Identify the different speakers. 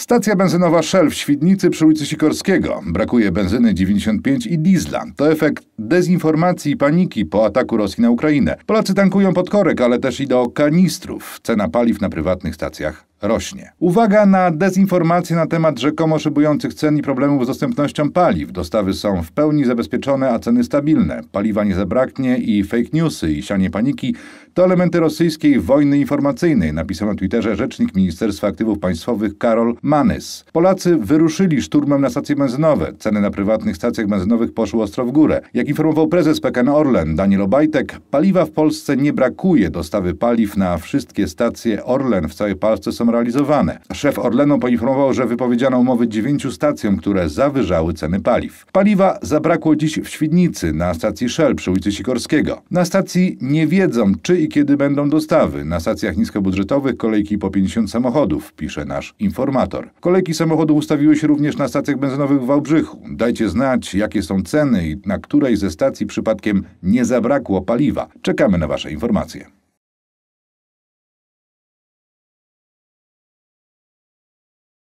Speaker 1: Stacja benzynowa Shell w Świdnicy przy ulicy Sikorskiego. Brakuje benzyny 95 i diesla. To efekt dezinformacji i paniki po ataku Rosji na Ukrainę. Polacy tankują pod korek, ale też i do kanistrów. Cena paliw na prywatnych stacjach rośnie. Uwaga na dezinformacje na temat rzekomo szybujących cen i problemów z dostępnością paliw. Dostawy są w pełni zabezpieczone, a ceny stabilne. Paliwa nie zabraknie i fake newsy i sianie paniki to elementy rosyjskiej wojny informacyjnej, napisał na Twitterze rzecznik Ministerstwa Aktywów Państwowych Karol Manys. Polacy wyruszyli szturmem na stacje benzynowe. Ceny na prywatnych stacjach benzynowych poszły ostro w górę. Jak informował prezes PKN Orlen Daniel Obajtek, paliwa w Polsce nie brakuje. Dostawy paliw na wszystkie stacje Orlen w całej Polsce są realizowane. Szef Orlenu poinformował, że wypowiedziano umowy dziewięciu stacjom, które zawyżały ceny paliw. Paliwa zabrakło dziś w Świdnicy na stacji Shell przy ulicy Sikorskiego. Na stacji nie wiedzą, czy i kiedy będą dostawy. Na stacjach niskobudżetowych kolejki po 50 samochodów, pisze nasz informator. Kolejki samochodów ustawiły się również na stacjach benzynowych w Wałbrzychu. Dajcie znać, jakie są ceny i na której ze stacji przypadkiem nie zabrakło paliwa. Czekamy na Wasze informacje.